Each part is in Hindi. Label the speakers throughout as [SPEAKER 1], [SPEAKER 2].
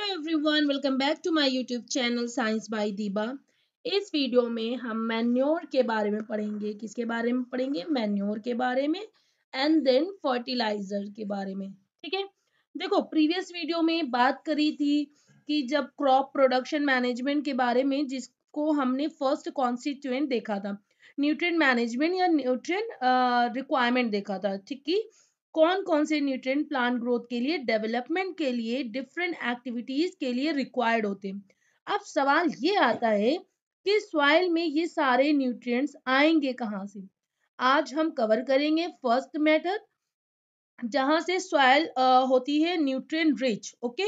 [SPEAKER 1] hello everyone welcome back to my YouTube channel science by Deeba इस वीडियो में हम मैन्योर के बारे में पढ़ेंगे किसके बारे में पढ़ेंगे मैन्योर के बारे में एंड देन फर्टिलाइजर के बारे में ठीक है देखो प्रीवियस वीडियो में बात करी थी कि जब क्रॉप प्रोडक्शन मैनेजमेंट के बारे में जिसको हमने फर्स्ट कॉन्स्टिट्यूएंट देखा था न्यूट्रिय मैनेजमेंट या न्यूट्रिय रिक्वायरमेंट देखा था ठीक है कौन कौन से न्यूट्रिएंट प्लांट ग्रोथ के लिए डेवलपमेंट के लिए डिफरेंट एक्टिविटीज के लिए रिक्वायर्ड होते हैं अब सवाल ये आता है कि सॉइल में ये सारे न्यूट्रिएंट्स आएंगे कहाँ से आज हम कवर करेंगे फर्स्ट मैटर जहाँ से सॉइल होती है न्यूट्रिएंट रिच ओके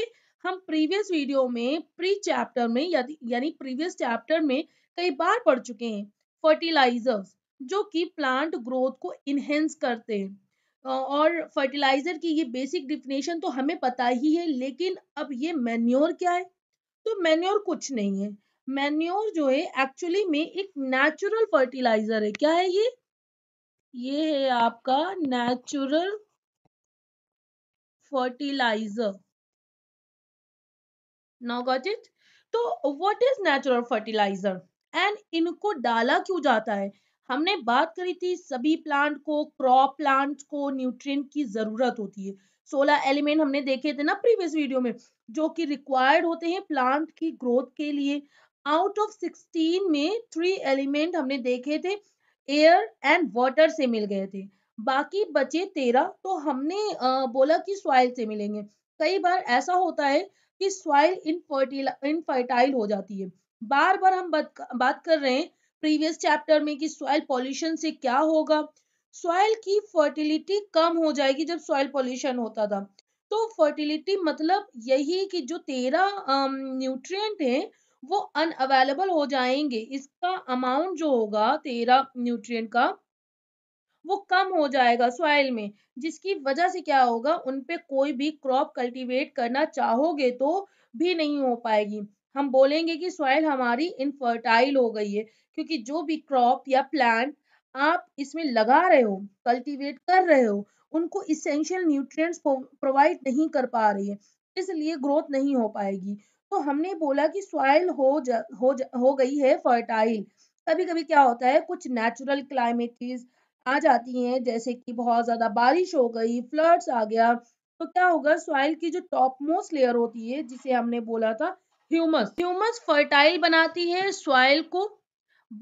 [SPEAKER 1] हम प्रीवियस वीडियो में प्री चैप्टर में यानी प्रीवियस चैप्टर में कई बार पढ़ चुके हैं फर्टिलाइजर्स जो कि प्लांट ग्रोथ को इनहेंस करते हैं और फर्टिलाइजर की ये बेसिक डिफिनेशन तो हमें पता ही है लेकिन अब ये मैन्योर क्या है तो मैन्योर कुछ नहीं है मैन्योर जो है एक्चुअली में एक नेचुरल फर्टिलाइजर है क्या है ये ये है आपका natural fertiliser now got it तो what is natural fertiliser and इनको डाला क्यों जाता है हमने बात करी थी सभी प्लांट को क्रॉप प्लांट को न्यूट्रिएंट की जरूरत होती है सोलह एलिमेंट हमने देखे थे ना प्रीवियस वीडियो में जो कि रिक्वायर्ड होते हैं प्लांट की ग्रोथ के लिए आउट ऑफ सिक्सटीन में थ्री एलिमेंट हमने देखे थे एयर एंड वाटर से मिल गए थे बाकी बचे तेरह तो हमने बोला कि सॉइल से मिलेंगे कई बार ऐसा होता है कि सॉइल इनफर्टिल इनफर्टाइल हो जाती है बार बार हम बात बात कर रहे हैं प्रीवियस चैप्टर में कि सॉइल पॉल्यूशन से क्या होगा सॉइल की फर्टिलिटी कम हो जाएगी जब सॉइल पॉल्यूशन होता था तो फर्टिलिटी मतलब यही कि जो तेरह न्यूट्रिएंट हैं वो अनअवेलेबल हो जाएंगे इसका अमाउंट जो होगा तेरह न्यूट्रिएंट का वो कम हो जाएगा सॉइल में जिसकी वजह से क्या होगा उनपे कोई भी क्रॉप कल्टीवेट करना चाहोगे तो भी नहीं हो पाएगी हम बोलेंगे कि सॉइल हमारी इनफर्टाइल हो गई है क्योंकि जो भी क्रॉप या प्लांट आप इसमें लगा रहे हो कल्टीवेट कर रहे हो उनको इसेंशियल न्यूट्रिएंट्स प्रोवाइड नहीं कर पा रही है इसलिए ग्रोथ नहीं हो पाएगी तो हमने बोला कि सॉइल हो जा, हो जा, हो गई है फर्टाइल कभी कभी क्या होता है कुछ नेचुरल क्लाइमेटिज आ जाती हैं जैसे कि बहुत ज़्यादा बारिश हो गई फ्लड्स आ गया तो क्या होगा सॉइल की जो टॉप मोस्ट लेयर होती है जिसे हमने बोला था ह्यूमस ह्यूमस फर्टाइल बनाती है सॉइल को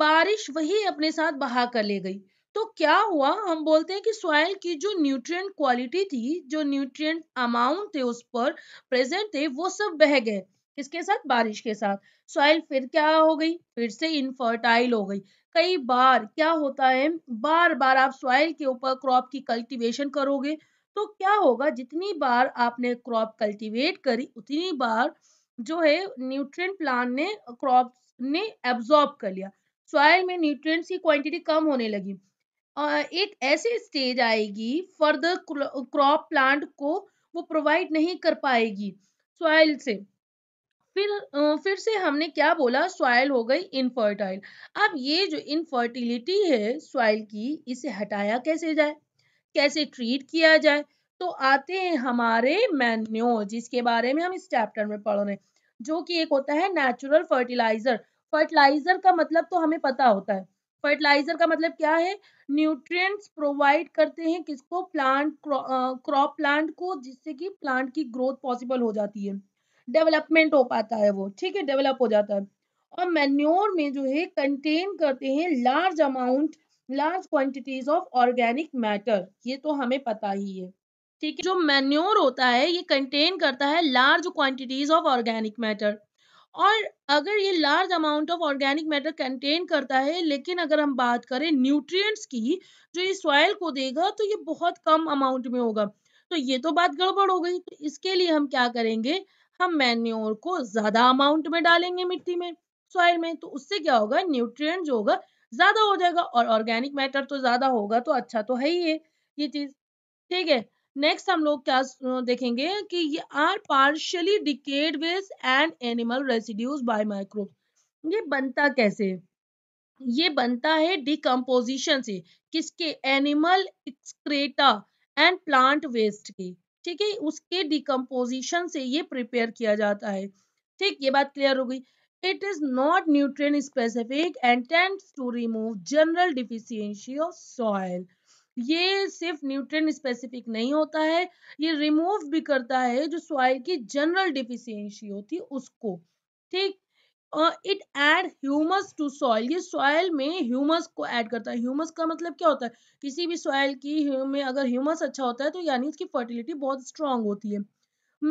[SPEAKER 1] बारिश वही अपने साथ बहा कर ले गई तो क्या हुआ हम बोलते हैं कि सॉइल की जो न्यूट्रिएंट क्वालिटी थी जो न्यूट्रिएंट अमाउंट थे उस पर प्रेजेंट थे वो सब बह गए किसके साथ बारिश के साथ सॉइल फिर क्या हो गई फिर से इनफर्टाइल हो गई कई बार क्या होता है बार बार आप सॉइल के ऊपर क्रॉप की कल्टीवेशन करोगे तो क्या होगा जितनी बार आपने क्रॉप कल्टीवेट करी उतनी बार जो है न्यूट्रिएंट प्लांट ने क्रॉप ने एब्जॉर्ब कर लिया सॉयल में न्यूट्रिएंट्स की क्वांटिटी कम होने लगी एक ऐसी स्टेज आएगी फर्दर क्रॉप प्लांट को वो प्रोवाइड नहीं कर पाएगी सॉइल से फिर फिर से हमने क्या बोला सॉइल हो गई इनफर्टाइल अब ये जो इनफर्टिलिटी है सॉइल की इसे हटाया कैसे जाए कैसे ट्रीट किया जाए तो आते हैं हमारे मैन्योर जिसके बारे में हम इस चैप्टर में पढ़ रहे हैं जो कि एक होता है नेचुरल फर्टिलाइजर फर्टिलाइजर का मतलब तो हमें पता होता है फर्टिलाइजर का मतलब क्या है न्यूट्रिएंट्स प्रोवाइड करते हैं किसको प्लांट क्रॉप प्लांट को जिससे कि प्लांट की ग्रोथ पॉसिबल हो जाती है डेवलपमेंट हो पाता है वो ठीक है डेवलप हो जाता है और मैन्योर में जो है कंटेन करते हैं large amount large quantities of organic matter ये तो हमें पता ही है ठीक है जो मैन्योर होता है ये कंटेन करता है large quantities of organic matter और अगर ये large amount of organic matter contain करता है लेकिन अगर हम बात करें न्यूट्रिएंट्स की जो ये सॉयल को देगा तो ये बहुत कम अमाउंट में होगा तो ये तो बात गड़बड़ हो गई तो इसके लिए हम क्या करेंगे हम मैन्योर को ज़्यादा अमाउंट में डालेंगे मिट्टी में सॉइल में तो उससे क्या होगा न्यूट्रिय जो होगा ज़्यादा हो जाएगा और ऑर्गेनिक मैटर तो ज़्यादा होगा तो अच्छा तो है ही है ये चीज़ ठीक है नेक्स्ट हम लोग क्या देखेंगे कि ये are partially decayed waste and animal residues by micro ये बनता कैसे ये बनता है डिकम्पोजिशन से किसके animal excreta and plant waste के ठीक है उसके डिकम्पोजिशन से ये प्रिपेयर किया जाता है ठीक ये बात क्लियर हो गई it is not nutrient specific and tends to remove general deficiency of soil ये सिर्फ न्यूट्रिएंट स्पेसिफिक नहीं होता है ये रिमूव भी करता है जो सॉइल की जनरल डिफिशियंसी होती है उसको ठीक it add humus to soil ये सॉइल में ह्यूमस को ऐड करता है ह्यूमस का मतलब क्या होता है किसी भी सॉइल की में अगर ह्यूमस अच्छा होता है तो यानी उसकी फर्टिलिटी बहुत स्ट्रांग होती है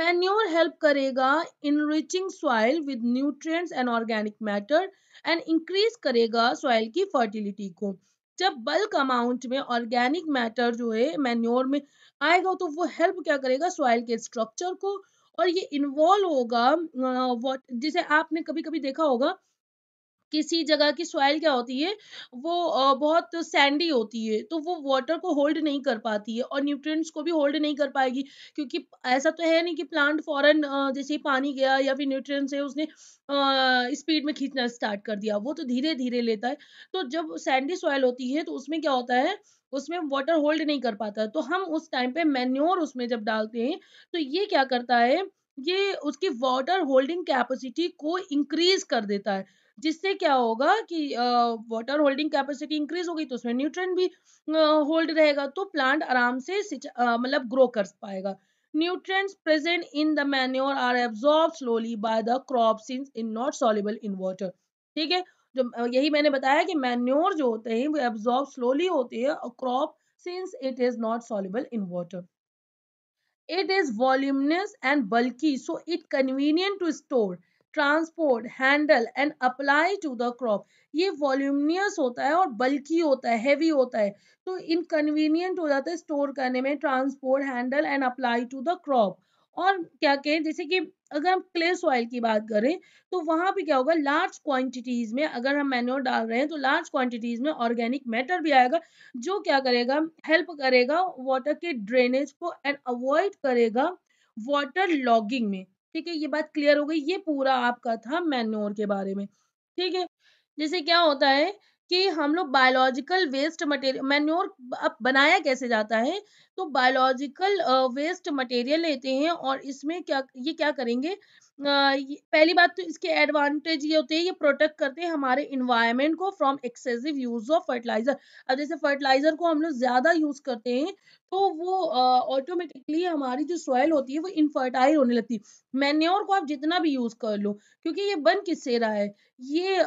[SPEAKER 1] मैन्योर हेल्प करेगा enriching soil with nutrients and organic matter and increase करेगा सॉइल की फर्टिलिटी को जब बल्क अमाउंट में ऑर्गेनिक मैटर जो है मैन्योर में आएगा तो वो हेल्प क्या करेगा सॉइल के स्ट्रक्चर को और ये इन्वॉल्व होगा जिसे आपने कभी कभी देखा होगा किसी जगह की सॉइल क्या होती है वो बहुत सैंडी होती है तो वो वाटर को होल्ड नहीं कर पाती है और न्यूट्रिएंट्स को भी होल्ड नहीं कर पाएगी क्योंकि ऐसा तो है नहीं कि प्लांट फॉरन जैसे ही पानी गया या फिर न्यूट्रिएंट्स है उसने स्पीड में खींचना स्टार्ट कर दिया वो तो धीरे धीरे लेता है तो जब सैंडी सॉइल होती है तो उसमें क्या होता है उसमें वाटर होल्ड नहीं कर पाता तो हम उस टाइम पे मैन्योर उसमें जब डालते हैं तो ये क्या करता है ये उसकी वाटर होल्डिंग कैपेसिटी को इंक्रीज कर देता है जिससे क्या होगा कि वाटर होल्डिंग कैपेसिटी इंक्रीज होगी तो उसमें न्यूट्रन भी होल्ड रहेगा तो प्लांट आराम से मतलब ग्रो कर पाएगा nutrients present in the manure are absorbed slowly by the crop in not soluble in in ठीक है जो यही मैंने बताया कि मैन्योर जो होते हैं वो एब्जॉर्ब स्लोली होते हैं और crop since it is not soluble in water it is voluminous and bulky so it convenient to store transport handle and apply to the crop ये वॉल्यूमिनियस होता है और बल्कि होता है हैवी होता है तो इनकन्वीनियंट हो जाता है स्टोर करने में transport handle and apply to the crop और क्या कहें जैसे कि अगर हम क्ले सॉइल की बात करें तो वहाँ पे क्या होगा लार्ज क्वांटिटीज में अगर हम मैन्योर डाल रहे हैं तो लार्ज क्वांटिटीज में ऑर्गेनिक मैटर भी आएगा जो क्या करेगा हेल्प करेगा वाटर के ड्रेनेज को एंड अवॉइड करेगा वाटर लॉगिंग में ठीक है ये बात क्लियर हो गई ये पूरा आपका था मैन्योर के बारे में ठीक है जैसे क्या होता है कि हम लोग बायोलॉजिकल वेस्ट मटेरियल मैन्योर अब बनाया कैसे जाता है तो बायोलॉजिकल वेस्ट मटेरियल लेते हैं और इसमें क्या ये क्या करेंगे पहली बात तो इसके एडवांटेज ये होते हैं ये प्रोटेक्ट करते हैं हमारे इन्वायरमेंट को from excessive use of fertiliser अब जैसे फर्टिलाइजर को हम लोग ज्यादा यूज करते हैं तो वो ऑटोमेटिकली uh, हमारी जो सॉयल होती है वो इनफर्टाइल होने लगती है मैन्योर को आप जितना भी यूज कर लो क्योंकि ये बन किससे रहा है ये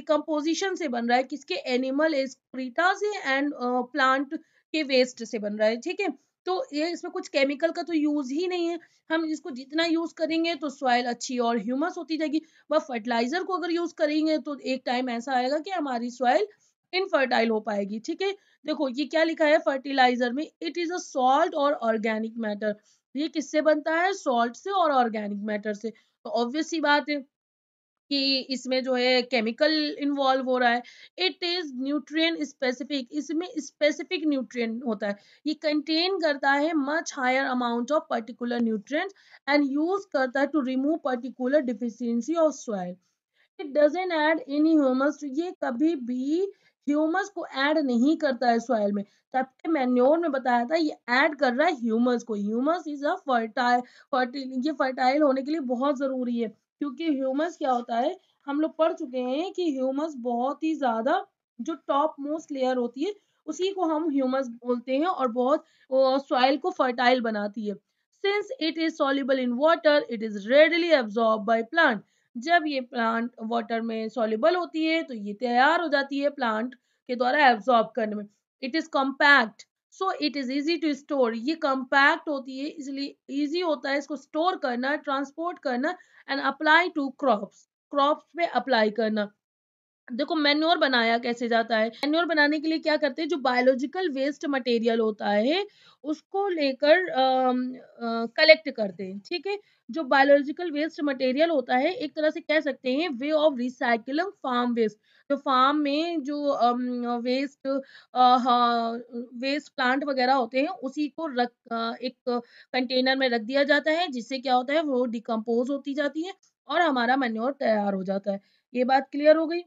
[SPEAKER 1] डिकम्पोजिशन uh, से बन रहा है किसके एनिमल एस्क्रीटा से एंड प्लांट uh, के वेस्ट से बन रहा है ठीक है तो ये इसमें कुछ केमिकल का तो यूज़ ही नहीं है हम इसको जितना यूज़ करेंगे तो सॉइल अच्छी और ह्यूमस होती जाएगी वह फर्टिलाइज़र को अगर यूज़ करेंगे तो एक टाइम ऐसा आएगा कि हमारी सॉइल इनफर्टाइल हो पाएगी ठीक है देखो ये क्या लिखा है फर्टिलाइजर में इट इज़ अ सॉल्ट और ऑर्गेनिक मैटर ये किससे बनता है सॉल्ट से और ऑर्गेनिक मैटर से तो ऑब्वियस सी बात है कि इसमें जो है केमिकल इन्वॉल्व हो रहा है इट इज न्यूट्रिएंट स्पेसिफिक इसमें स्पेसिफिक न्यूट्रिएंट होता है ये कंटेन करता है much higher amount of particular nutrients and use करता है to remove particular deficiency of soil it doesn't add any humus ये कभी भी ह्यूमस को ऐड नहीं करता है सॉइल में जबकि मैन्योर में बताया था ये ऐड कर रहा है ह्यूमस को ह्यूमस इज अ फर्टाइल ये फर्टाइल होने के लिए बहुत ज़रूरी है क्योंकि ह्यूमस क्या होता है हम लोग पढ़ चुके हैं कि ह्यूमस बहुत ही ज्यादा जो टॉप मोस्ट लेयर होती है उसी को हम ह्यूमस बोलते हैं और बहुत सॉइल को फर्टाइल बनाती है since it is soluble in water it is readily absorb by plant जब ये प्लांट वाटर में सॉल्यूबल होती है तो ये तैयार हो जाती है प्लांट के द्वारा एब्जॉर्ब करने में it is compact so it is easy to store ये कंपैक्ट होती है इसलिए इजी होता है इसको स्टोर करना ट्रांसपोर्ट करना and apply to crops crops पे अप्लाई करना देखो मैन्योर बनाया कैसे जाता है मैन्योर बनाने के लिए क्या करते हैं जो बायोलॉजिकल वेस्ट मटेरियल होता है उसको लेकर कलेक्ट करते हैं ठीक है जो बायोलॉजिकल वेस्ट मटेरियल होता है एक तरह से कह सकते हैं way of recycling farm waste जो फार्म में जो वेस्ट वेस्ट प्लांट वगैरह होते हैं उसी को रख एक कंटेनर में रख दिया जाता है जिससे क्या होता है वो डिकम्पोज होती जाती है और हमारा मेन्योर तैयार हो जाता है ये बात क्लियर हो गई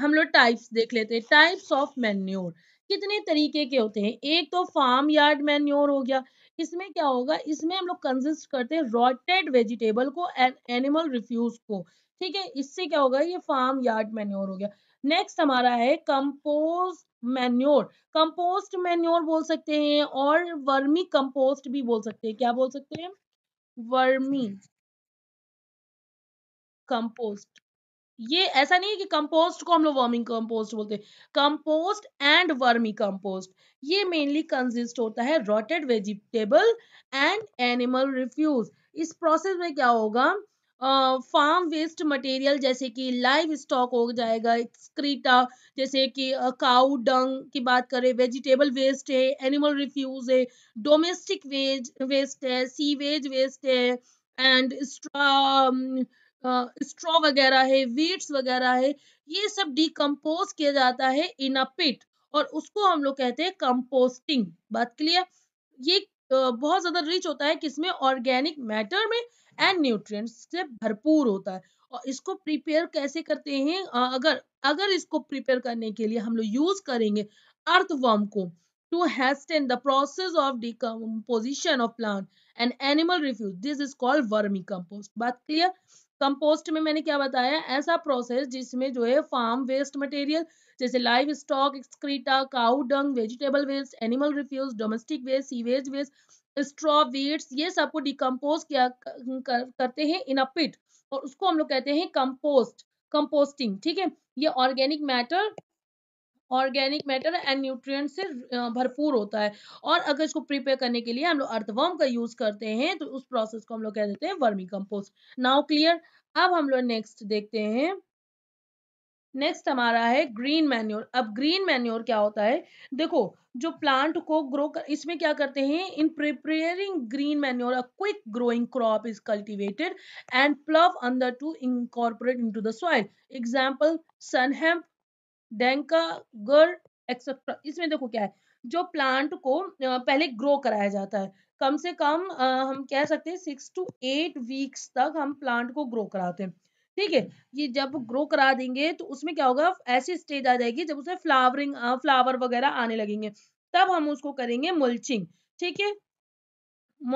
[SPEAKER 1] हम लोग टाइप्स देख लेते हैं टाइप्स ऑफ मैन्योर कितने तरीके के होते हैं एक तो फार्म यार्ड मैन्योर हो गया इसमें क्या होगा इसमें हम लोग कंसिस्ट करते हैं रोटेड वेजिटेबल को एंड एनिमल रिफ्यूज को ठीक है इससे क्या होगा ये फार्म यार्ड मैन्योर हो गया नेक्स्ट हमारा है कंपोस्ट मैन्योर कंपोस्ट मैन्योर बोल सकते हैं और वर्मी कंपोस्ट भी बोल सकते हैं क्या बोल सकते हैं वर्मी कंपोस्ट ये ऐसा नहीं है कि कंपोस्ट को हम लोग वर्मिंग कंपोस्ट बोलते हैं कंपोस्ट एंड वर्मी कंपोस्ट ये मेनली कंसिस्ट होता है rotted vegetable and animal refuse इस प्रोसेस में क्या होगा फार्म वेस्ट मटेरियल जैसे कि लाइव स्टॉक हो जाएगा एक्सक्रीटा जैसे कि काउ डंग की बात करें वेजिटेबल वेस्ट है एनिमल रिफ्यूज है डोमेस्टिक वेज वेस्ट है सीवेज वेस्ट है एंड स्ट्रॉ स्ट्रॉ वगैरह है वीट्स वगैरह है ये सब डिकम्पोज किया जाता है इन अ पिट और उसको हम लोग कहते हैं कंपोस्टिंग बात क्लियर ये बहुत ज्यादा रिच होता है किसमें ऑर्गेनिक मैटर में एंड न्यूट्रिएंट्स से भरपूर होता है और इसको प्रिपेयर कैसे करते हैं अगर अगर इसको प्रिपेयर करने के लिए हम लोग यूज करेंगे अर्थवर्म को to hasten the process of decomposition of plant and animal refuse this is called vermicompost बात क्लियर कंपोस्ट में मैंने क्या बताया ऐसा प्रोसेस जिसमें जो है फार्म वेस्ट मटेरियल जैसे livestock excreta cow dung vegetable waste animal refuse domestic waste sewage waste straw weeds ये सबको डिकम्पोज किया कर, करते हैं इन अ पिट और उसको हम लोग कहते हैं कंपोस्ट कंपोस्टिंग ठीक है ये organic matter organic matter and nutrient से भरपूर होता है और अगर इसको प्रिपेयर करने के लिए हम लोग अर्थवर्म का यूज करते हैं तो उस प्रोसेस को हम लोग कह देते हैं वर्मी कंपोस्ट नाउ क्लियर अब हम लोग नेक्स्ट देखते हैं नेक्स्ट हमारा है ग्रीन मैन्योर अब ग्रीन मैन्योर क्या होता है देखो जो प्लांट को ग्रो कर इसमें क्या करते हैं in preparing green manure a quick growing crop is cultivated and plough under to incorporate into the soil example sunhemp dhaincha etcetera इसमें देखो क्या है जो प्लांट को पहले ग्रो कराया जाता है कम से कम हम कह सकते हैं सिक्स टू एट वीक्स तक हम प्लांट को ग्रो कराते हैं ठीक है ये जब ग्रो करा देंगे तो उसमें क्या होगा ऐसी स्टेज आ जाएगी जब उसमें फ्लावरिंग फ्लावर वगैरह आने लगेंगे तब हम उसको करेंगे मल्चिंग ठीक है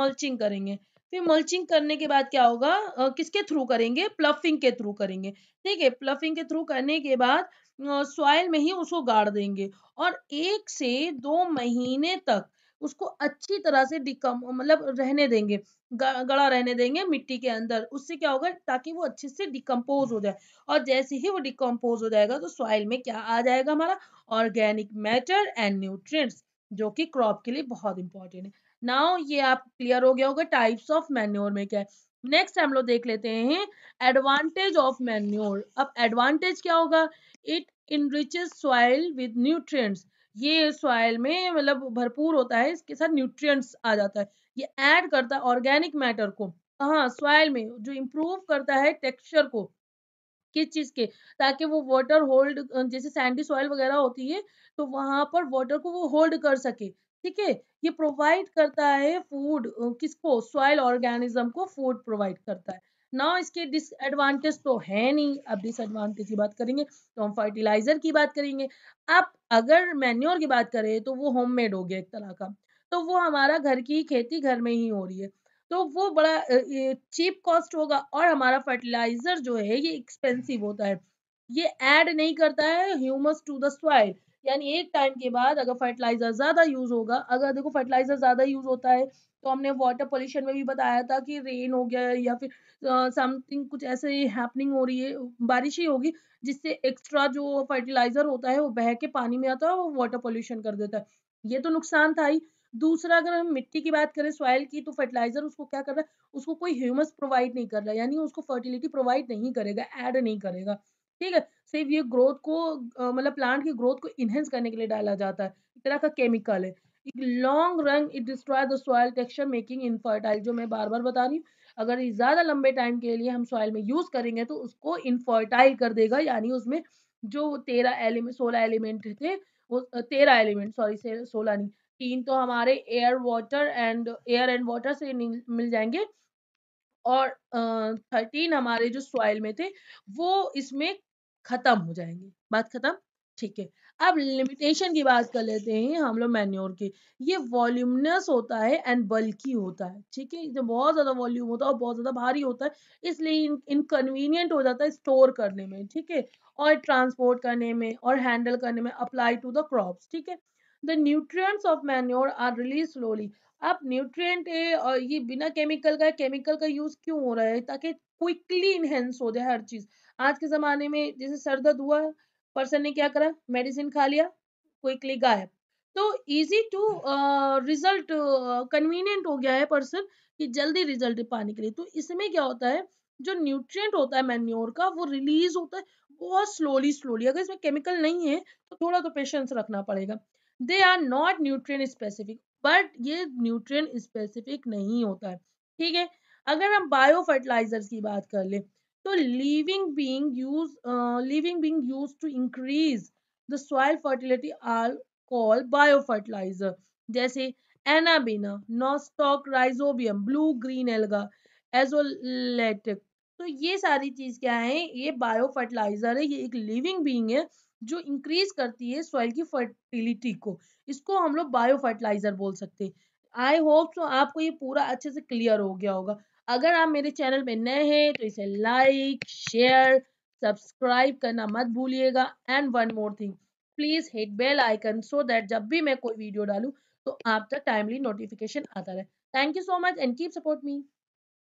[SPEAKER 1] मल्चिंग करेंगे फिर मल्चिंग करने के बाद क्या होगा किसके थ्रू करेंगे प्लफिंग के थ्रू करेंगे ठीक है प्लफिंग के थ्रू करने के बाद सॉयल में ही उसको गाड़ देंगे और एक से दो महीने तक उसको अच्छी तरह से डिकम मतलब रहने देंगे गड़ा रहने देंगे मिट्टी के अंदर उससे क्या होगा ताकि वो अच्छे से डिकम्पोज हो जाए और जैसे ही वो डिकम्पोज हो जाएगा तो सॉइल में क्या आ जाएगा हमारा ऑर्गेनिक मैटर एंड न्यूट्रिएंट्स जो कि क्रॉप के लिए बहुत इंपॉर्टेंट है नाउ ये आप क्लियर हो गया होगा टाइप्स ऑफ मैन्योर में क्या है नेक्स्ट हम लोग देख लेते हैं एडवांटेज ऑफ मैन्योर अब एडवांटेज क्या होगा it enriches soil with nutrients ये सॉइल में मतलब भरपूर होता है इसके साथ न्यूट्रिएंट्स आ जाता है ये ऐड करता है ऑर्गेनिक मैटर को हाँ सॉइल में जो इम्प्रूव करता है टेक्सचर को किस चीज के ताकि वो वाटर होल्ड जैसे सैंडी सॉइल वगैरह होती है तो वहां पर वाटर को वो होल्ड कर सके ठीक है ये प्रोवाइड करता है फूड किसको सॉइल ऑर्गेनिज्म को फूड प्रोवाइड करता है ना इसके डिसएडवांटेज तो है नहीं अब डिसएडवांटेज की बात करेंगे तो हम फर्टिलाइजर की बात करेंगे अब अगर मैन्योर की बात करें तो वो होममेड हो गया एक तरह का तो वो हमारा घर की खेती घर में ही हो रही है तो वो बड़ा चीप कॉस्ट होगा और हमारा फर्टिलाइजर जो है ये एक्सपेंसिव होता है ये ऐड नहीं करता है ह्यूमस टू द सॉइल यानी एक टाइम के बाद अगर फर्टिलाइजर ज़्यादा यूज़ होगा अगर देखो फर्टिलाइजर ज़्यादा यूज़ होता है तो हमने वाटर पोल्यूशन में भी बताया था कि रेन हो गया या फिर समथिंग uh, कुछ ऐसे हैपनिंग हो रही है बारिश ही होगी जिससे एक्स्ट्रा जो फर्टिलाइज़र होता है वो बह के पानी में आता है वो वाटर पोल्यूशन कर देता है ये तो नुकसान था ही दूसरा अगर हम मिट्टी की बात करें सॉइल की तो फर्टिलाइजर उसको क्या कर रहा है उसको कोई ह्यूमस प्रोवाइड नहीं कर रहा यानी उसको फर्टिलिटी प्रोवाइड नहीं करेगा ऐड नहीं करेगा ठीक है सिर्फ ये ग्रोथ को मतलब प्लांट की ग्रोथ को इनहेंस करने के लिए डाला जाता है एक तरह का केमिकल है एक long run it destroy the soil texture making infertile जो मैं बार बार बता रही हूँ अगर ज़्यादा लंबे टाइम के लिए हम सॉयल में यूज़ करेंगे तो उसको इनफर्टाइल कर देगा यानी उसमें जो तेरह एलिमेंट सोलह एलिमेंट थे वो तेरह एलिमेंट सॉरी सोलह नहीं तीन तो हमारे air water and air and water से मिल जाएंगे और थर्टीन हमारे जो सॉइल में थे वो इसमें खत्म हो जाएंगे बात खत्म ठीक है अब लिमिटेशन की बात कर लेते हैं हम लोग मैन्योर की ये वॉल्यूमनस होता है एंड बल्कि होता है ठीक है जब बहुत ज़्यादा वॉल्यूम होता है और बहुत ज़्यादा भारी होता है इसलिए इनकन्वीनियंट हो जाता है स्टोर करने में ठीक है और ट्रांसपोर्ट करने में और हैंडल करने में अप्लाई टू द क्रॉप ठीक है the nutrient of manure are release slowly अब न्यूट्रिय और ये बिना केमिकल का केमिकल का यूज़ क्यों हो रहा है ताकि क्विकली इनहेंस हो जाए हर चीज़ आज के ज़माने में जैसे सर दर्द हुआ पर्सन ने क्या करा मेडिसिन खा लिया क्विकली गायब तो इजी टू रिजल्ट कन्वीनियंट हो गया है पर्सन कि जल्दी रिजल्ट पाने के लिए तो इसमें क्या होता है जो न्यूट्रिएंट होता है मैन्योर का वो रिलीज होता है बहुत स्लोली स्लोली अगर इसमें केमिकल नहीं है तो थोड़ा तो पेशेंस रखना पड़ेगा they are not nutrient specific but ये न्यूट्रिएंट स्पेसिफिक नहीं होता है ठीक है अगर हम बायो फर्टिलाइजर्स की बात कर लें तो living being use living being use to increase the soil fertility are call bio fertilizer जैसे anabaena nostoc rhizobium blue green alga एजोलेटिक तो ये सारी चीज क्या है ये बायो फर्टिलाइजर है ये एक लिविंग बींग है जो इंक्रीज करती है सॉइल की फर्टिलिटी को इसको हम लोग बायो फर्टिलाइजर बोल सकते हैं आई होप सो आपको ये पूरा अच्छे से क्लियर हो गया होगा अगर आप मेरे चैनल में नए हैं तो इसे लाइक शेयर सब्सक्राइब करना मत भूलिएगा and one more thing please hit bell icon so that जब भी मैं कोई वीडियो डालू तो आप तक टाइमली नोटिफिकेशन आता रहे thank you so much and keep support me